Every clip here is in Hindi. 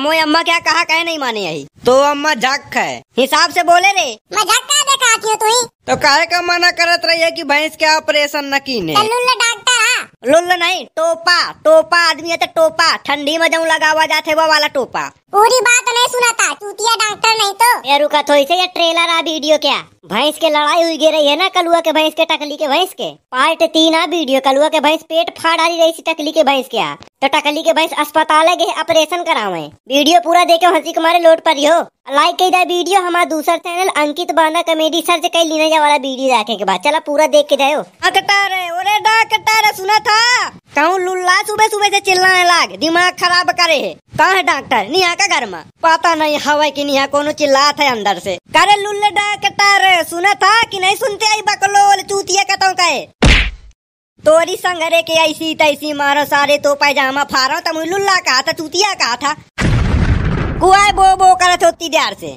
हमो अम्मा क्या कहा कहे नहीं माने यही तो अम्मा झक है हिसाब से बोले रे मैं झक का देखा क्यों तू तो कहे का मना करत रही है कि भैंस के ऑपरेशन न कीने तो लुल्ल नहीं टोपा टोपा आदमी है तो टोपा ठंडी में जो लगावा जाते वो वाला टोपा पूरी बात नहीं सुना था चूतिया डॉक्टर नहीं तो ये रुका तो इसे ये ट्रेलर आ वीडियो क्या भैंस के लड़ाई हुई गिर रही है ना कलुआ के भैंस के टकली के भैंस के पार्ट तीन आ वीडियो कलुआ के भैंस पेट फाड़ आ रही टकली के भैंस क्या तो टकली के भैंस अस्पताल गए ऑपरेशन करावे वीडियो पूरा देखे हंसी कुमार लोट पर हो लाइक कर दा वीडियो हमारा दूसरा चैनल अंकित बाना कॉमेडी सर्च कई लीना वाला वीडियो देखे के बाद चला पूरा देख के जायो डॉक्टर सुना था कहूँ लुल्ला सुबह सुबह से चिल्लाने लाग दिमाग खराब करे है कहा डॉक्टर निहा का घर में पता नहीं हवा की निहा कोनो चिल्ला बात है अंदर से करे लुल्ले डाकटार सुना था कि नहीं सुनते आई बकलोल चूतिया कतों कहे तोरी संगरे के ऐसी तैसी मारो सारे तो पैजामा फारो तम लुल्ला कहा था चूतिया कहा था कुआ बो बो करत होती देर से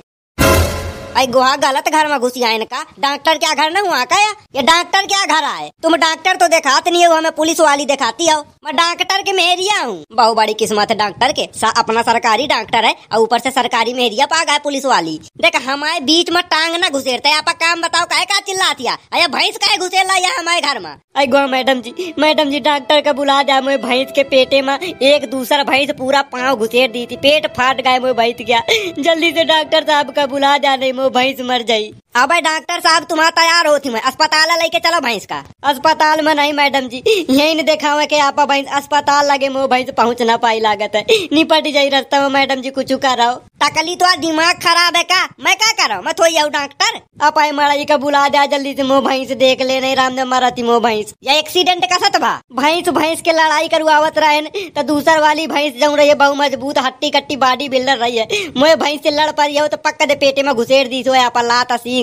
भाई गोहा गलत घर में घुसी है इनका डॉक्टर क्या घर न हुआ का या? ये डॉक्टर क्या घर आए तुम डॉक्टर तो दिखाते नहीं हो हमें पुलिस वाली दिखाती हो मैं डॉक्टर के मेहरिया हूँ बहुत बड़ी किस्मत है डॉक्टर के सा, अपना सरकारी डॉक्टर है और ऊपर से सरकारी मेहरिया पा गए पुलिस वाली देख हमारे बीच में टांग ना घुसेरते आप काम बताओ काहे का चिल्लाती अरे भैंस का घुसेला या हमारे घर में अरे गो madam ji madam ji doctor का बुला जाए मुझे भैंस के पेटे में एक दूसरा भैंस पूरा पाँव घुसेर दी थी पेट फाट गए मुझे भैंस गया जल्दी से डॉक्टर साहब का बुला जा नहीं वो भैंस मर जाई अब डॉक्टर साहब तुम तैयार होती मैं अस्पताल लेके चलो भैंस का अस्पताल में नहीं मैडम जी यही नहीं देखा हुआ की आप भैंस अस्पताल लगे मो भैंस पहुँच ना पाई लागत है निपट जाये रास्ता में मैडम जी कुछ कर रहा हो टकली तो दिमाग खराब है का मैं क्या कर रहा हूँ मैं थोड़ी आऊ डॉक्टर आप आई मारा जी का बुला दिया जल्दी से मो भैंस देख ले नहीं राम ने मारा थी मो भैंस या एक्सीडेंट का सत भा भैंस भैंस के लड़ाई करवावत रहे तो दूसर वाली भैंस जो रही है बहु मजबूत हट्टी कट्टी बॉडी बिल्डर रही है मोह भैंस से लड़ पा रही हो तो पक्का दे पेटे में घुसेर दी सो आप लाता सीन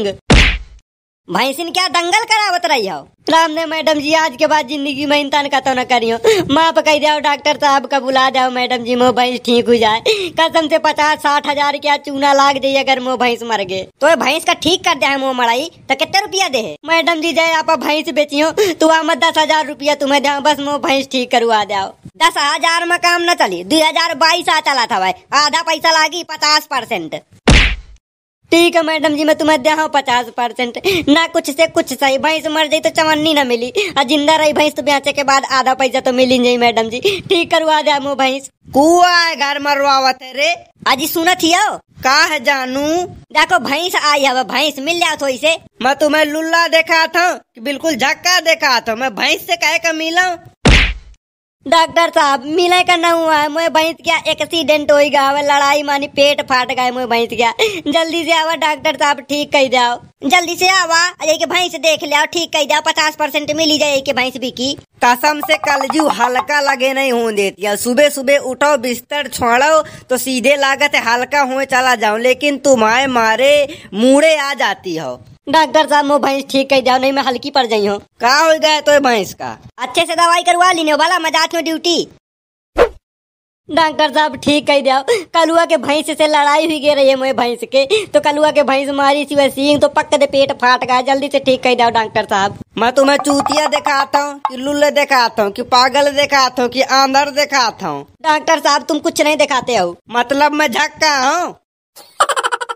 भैंसिन क्या दंगल करावत रही हो राम ने मैडम जी आज के बाद जिंदगी में इंसान का तो न करियो माँ कही जाओ डॉक्टर साहब का बुला जाओ मैडम जी मो भैंस ठीक हो जाए कसम से पचास साठ हजार क्या चूना लाग दे अगर मोह भैंस मर गए तो भैंस का ठीक कर दे मोह मराई तो कितने रुपया दे मैडम जी जाए आप भैंस बेचियो तो आम दस हजार रुपया तुम्हें दे बस मोह भैंस ठीक करवा जाओ दस हजार में काम न चली दो हजार बाईस चला था भाई आधा पैसा लागी पचास परसेंट ठीक है मैडम जी मैं तुम्हें दे पचास परसेंट ना कुछ से कुछ सही भैंस मर जाई तो चवन्नी ना मिली और जिंदा रही भैंस तो बेचे के बाद आधा पैसा तो मिली नहीं मैडम जी ठीक करवा दे भैंस कुआ घर मरवा तेरे अजी सुनत थी आओ का है जानू देखो भैंस आई है भैंस मिल जाओ तो इसे मैं तुम्हें लुल्ला देखा था बिल्कुल झक्का देखा था मैं भैंस से कह का मिला डॉक्टर साहब मिले का न हुआ है मुझे भैंस क्या एक्सीडेंट हो गया लड़ाई मानी पेट फाट गए मुझे भैंस क्या जल्दी से आवा डॉक्टर साहब ठीक कह जाओ जल्दी से आवा अजय के भैंस देख लिया ठीक कह जाओ पचास परसेंट मिली जाए के भैंस भी की कसम से कलजू हल्का लगे नहीं हूँ देती है सुबह सुबह उठो बिस्तर छोड़ो तो सीधे लागत हल्का हुए चला जाओ लेकिन तुम्हारे मारे मुड़े आ जाती हो डॉक्टर साहब मो भैंस ठीक कर जाओ नहीं मैं हल्की पड़ जाई हूँ कहा हो गया तो भैंस का अच्छे से दवाई करवा लीने वाला मजाक में ड्यूटी डॉक्टर साहब ठीक कह दिया कलुआ के भैंस से लड़ाई हुई गई रही है मोए भैंस के तो कलुआ के भैंस मारी थी वैसी तो पक्के दे पेट फाट गया जल्दी से ठीक कह दिया डॉक्टर साहब मैं तुम्हें चूतिया दिखाता हूँ कि लुल्ले दिखाता हूँ कि पागल दिखाता हूँ कि आंधर दिखाता हूँ डॉक्टर साहब तुम कुछ नहीं दिखाते हो मतलब मैं झक्का हूँ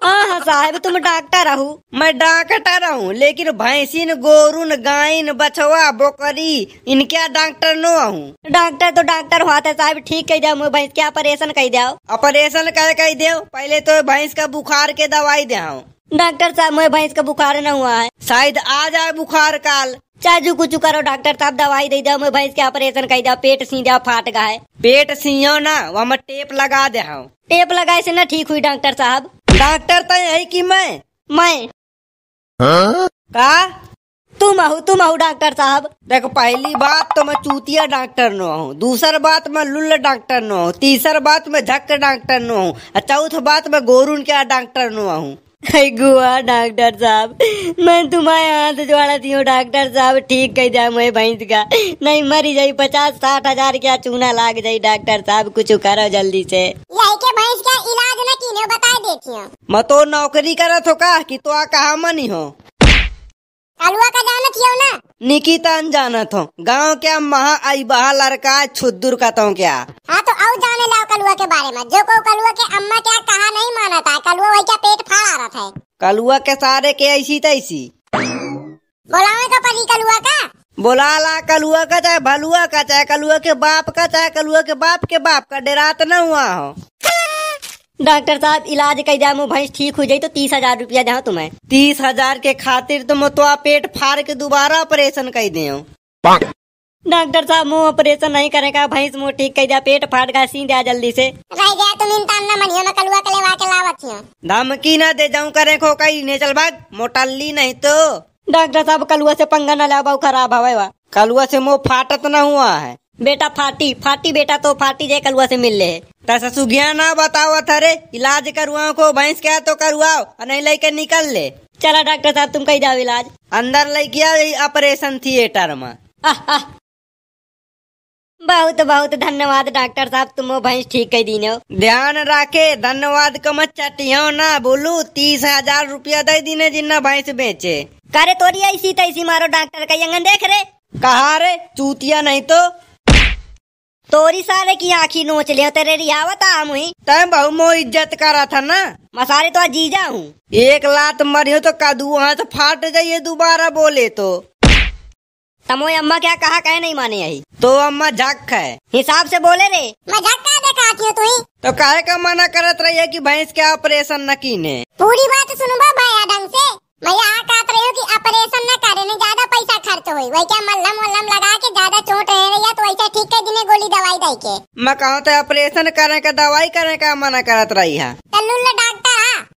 हाँ, हाँ साहब तुम डॉक्टर रहो मैं डॉक्टर रहूँ लेकिन भैंसिन गोरुन गायन बछवा बोकरी इनके डॉक्टर नो हूँ डॉक्टर तो डॉक्टर हुआ था साहब ठीक कह जाओ भैंस के ऑपरेशन कह दिया ऑपरेशन कर कह दे पहले तो भैंस का बुखार के दवाई दे डॉक्टर साहब मैं भैंस का बुखार न हुआ है शायद आ जाए बुखार काल चाजू कुछ करो डॉक्टर साहब दवाई दे जाओ मैं भैंस के ऑपरेशन कर दिया पेट सी जाओ फाट गए पेट सीओ ना वहाँ टेप लगा दे टेप लगाए से ना ठीक हुई डॉक्टर साहब डॉक्टर तो यही की मैं मैं हाँ? का तुम आहू तुम आहू डॉक्टर साहब देखो पहली बात तो मैं चूतिया डॉक्टर नो हूँ दूसर बात मैं लुल्ल डॉक्टर नो हूँ तीसर बात मैं झक डॉक्टर नो हूँ चौथ बात मैं गोरुन क्या डॉक्टर नो हूँ गुआ डॉक्टर साहब मैं तुम्हारे हाथ जोड़ा थी डॉक्टर साहब ठीक कह जाए मैं भैंस का नहीं मरी जाई पचास साठ हजार क्या चूना लाग जाई डॉक्टर साहब कुछ करो जल्दी से के भैंस का इलाज न कीनो बता देती मैं तो नौकरी करत हो का कि तो आ कहा मनी हो कालुआ का जानत हो ना निकिता अनजाना था गांव के महा आई बहा लड़का छुद्दूर का तो क्या हाँ तो जाने लाओ कलुआ के बारे में जो को कलुआ के अम्मा क्या कहा नहीं माना था कलुआ वही क्या पेट आ रहा था कलुआ के सारे के ऐसी तैसी बोलावे का परी कलुआ का बोला ला कलुआ का चाहे भलुआ का चाहे कलुआ के बाप का चाहे कलुआ के बाप के बाप का डेरात न हुआ हो डॉक्टर साहब इलाज कर जाए भैंस ठीक हो जाये तो तीस हजार रूपया जाओ तुम्हें तीस हजार के खातिर तुम तो, तो पेट फाड़ के दोबारा ऑपरेशन कर दे डॉक्टर साहब मुंह ऑपरेशन नहीं करेगा भैंस मुंह ठीक कर दिया पेट फाट गया सी दिया जल्दी से धमकी ना दे जाऊं करे खो कई ने चल भाग मोटल्ली नहीं तो डॉक्टर साहब कलुआ से पंगा ना लाओ खराब हवा वा कलुआ से मुंह फाटत ना हुआ है बेटा फाटी फाटी बेटा तो फाटी जाए कलुआ से मिल ले तैसा सुगिया ना बताओ अरे इलाज करुआ को भैंस क्या तो करुआओ नहीं लेके निकल ले चला डॉक्टर साहब तुम कही जाओ इलाज अंदर गया ऑपरेशन थिएटर में बहुत बहुत धन्यवाद डॉक्टर साहब तुम भैंस ठीक कर दीने हो ध्यान रखे धन्यवाद कम चटियो हाँ ना बोलू तीस हजार रूपया दे दीने जिन्ना भैंस बेचे करे तोरी ऐसी तैसी मारो डॉक्टर का यंगन देख रे कहा रे चूतिया नहीं तो तोरी सारे की आँखी नोच लिया तेरे रियावत आम हुई तय बहु मो इज्जत करा था ना मसारे तो जीजा हूँ एक लात मरियो तो कदू हाथ फाट जाइए दोबारा बोले तो तमो अम्मा क्या कहा कहे नहीं माने यही तो अम्मा झक है हिसाब से बोले रे मैं झक देखा तू तो कहे का मना करत रही है कि भैंस के ऑपरेशन न कीने पूरी बात सुनो भैया ढंग से मैं यहाँ कहत रही हूँ कि ऑपरेशन न करे में ज्यादा पैसा खर्च हुई वही क्या मल्लम वल्लम लगा के ज्यादा चोट रह रही है तो ऐसा ठीक है दिने गोली दवाई दे के मैं कहूँ तो ऑपरेशन करे का दवाई करे का मना करत रही है तो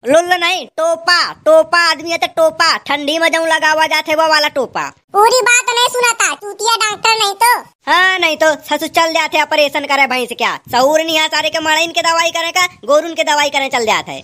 लुल्ल नहीं टोपा टोपा आदमी है तो टोपा ठंडी में जो लगावा जाते वो वाला टोपा पूरी बात तो नहीं सुना था चूतिया डॉक्टर नहीं तो हाँ नहीं तो ससुर चल जाते ऑपरेशन करे भाई से क्या सहूर निहा सारे के मड़ाइन के दवाई करे का गोरुन के दवाई करे चल जाते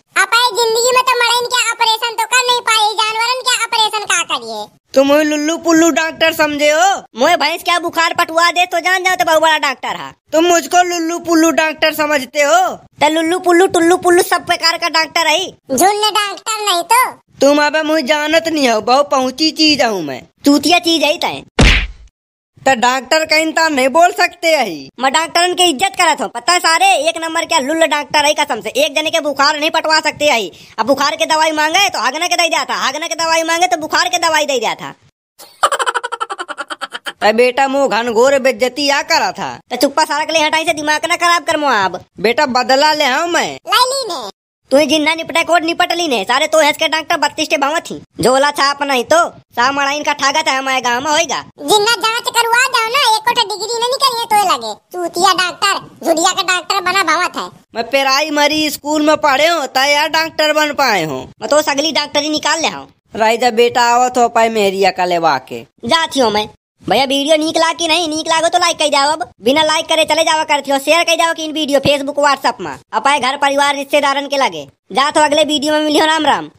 जिंदगी में तो मड़ाइन के ऑपरेशन तो कर नहीं पाए जानवर के ऑपरेशन का करिए तुम तो लुल्लू पुल्लू डॉक्टर समझे हो मोहे भैंस क्या बुखार पटवा दे तो जान जाओ तो बहुत बड़ा डॉक्टर है तुम मुझको लुल्लू पुल्लू डॉक्टर समझते हो तो लुल्लू पुल्लू टुल्लू पुल्लू सब प्रकार का डॉक्टर है डॉक्टर नहीं तो तुम अब मुझे जानत नहीं हो बहु पहुंची चीज हूँ मैं चूतिया चीज है तो डॉक्टर कहीं ता नहीं बोल सकते यही मैं डॉक्टर की इज्जत करत हूँ पता है सारे एक नंबर के लुल्ल डॉक्टर है कसम से एक जने के बुखार नहीं पटवा सकते यही अब बुखार के दवाई मांगे तो आगना के दे दिया था आगना के दवाई मांगे तो बुखार के दवाई दे दिया था बेटा मुँह घोर बेज्जती आ करा था तो चुप्पा सारा के लिए हटाई से दिमाग ना खराब कर मुआ अब बेटा बदला ले हूँ मैं जिन्ना निपटा નિપટે निपट ली ने सारे तो हंस के डांटा बत्तीस टे बावा थी झोला अपना ही तो सामड़ा इनका ठागा था हमारे गांव में होएगा जिन्ना जांच करवा जाओ ना एक कोटा डिग्री नहीं करिए तो लगे चूतिया डॉक्टर जुड़िया का डॉक्टर बना बावा था मैं पेराई मरी स्कूल में पढ़े हूँ यार डॉक्टर बन पाए हूँ मैं तो सगली डॉक्टरी निकाल ले हूँ राइजा बेटा आवत तो पाए मेहरिया का लेवा के जाती हूँ मैं भैया वीडियो नीक लाग की नहीं नीक लागो तो लाइक कर जाओ अब बिना लाइक करे चले जाओ कर हो शेयर कर जाओ कि इन वीडियो फेसबुक व्हाट्सएप में अपने घर परिवार रिश्तेदारन के लगे जा तो अगले वीडियो में मिलियो राम राम